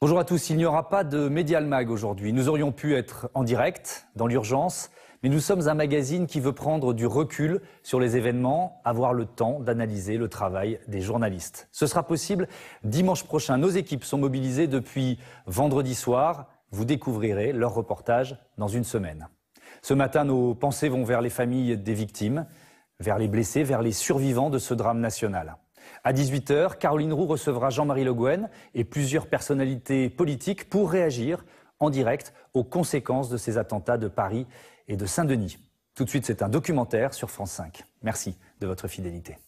Bonjour à tous. Il n'y aura pas de Média Mag aujourd'hui. Nous aurions pu être en direct, dans l'urgence, mais nous sommes un magazine qui veut prendre du recul sur les événements, avoir le temps d'analyser le travail des journalistes. Ce sera possible dimanche prochain. Nos équipes sont mobilisées depuis vendredi soir. Vous découvrirez leur reportage dans une semaine. Ce matin, nos pensées vont vers les familles des victimes, vers les blessés, vers les survivants de ce drame national. À 18h, Caroline Roux recevra Jean-Marie Le Gouen et plusieurs personnalités politiques pour réagir en direct aux conséquences de ces attentats de Paris et de Saint-Denis. Tout de suite, c'est un documentaire sur France 5. Merci de votre fidélité.